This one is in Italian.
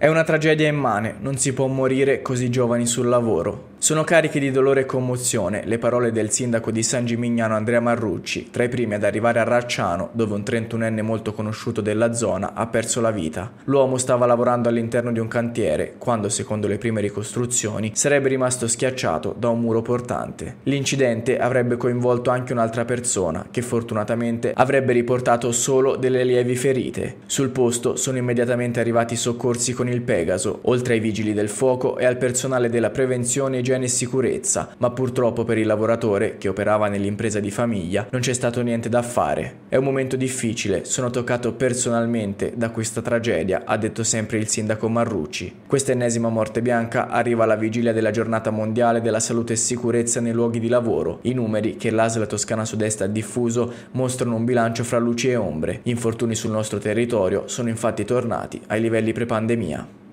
È una tragedia immane, non si può morire così giovani sul lavoro. Sono cariche di dolore e commozione le parole del sindaco di San Gimignano Andrea Marrucci, tra i primi ad arrivare a Racciano, dove un 31enne molto conosciuto della zona ha perso la vita. L'uomo stava lavorando all'interno di un cantiere, quando, secondo le prime ricostruzioni, sarebbe rimasto schiacciato da un muro portante. L'incidente avrebbe coinvolto anche un'altra persona, che fortunatamente avrebbe riportato solo delle lievi ferite. Sul posto sono immediatamente arrivati i soccorsi con il Pegaso, oltre ai vigili del fuoco e al personale della prevenzione e igiene e sicurezza, ma purtroppo per il lavoratore, che operava nell'impresa di famiglia, non c'è stato niente da fare. È un momento difficile, sono toccato personalmente da questa tragedia, ha detto sempre il sindaco Marrucci. Questa ennesima morte bianca arriva alla vigilia della giornata mondiale della salute e sicurezza nei luoghi di lavoro. I numeri che l'ASL Toscana Sud-Est ha diffuso mostrano un bilancio fra luci e ombre. Gli infortuni sul nostro territorio sono infatti tornati ai livelli pre-pandemia.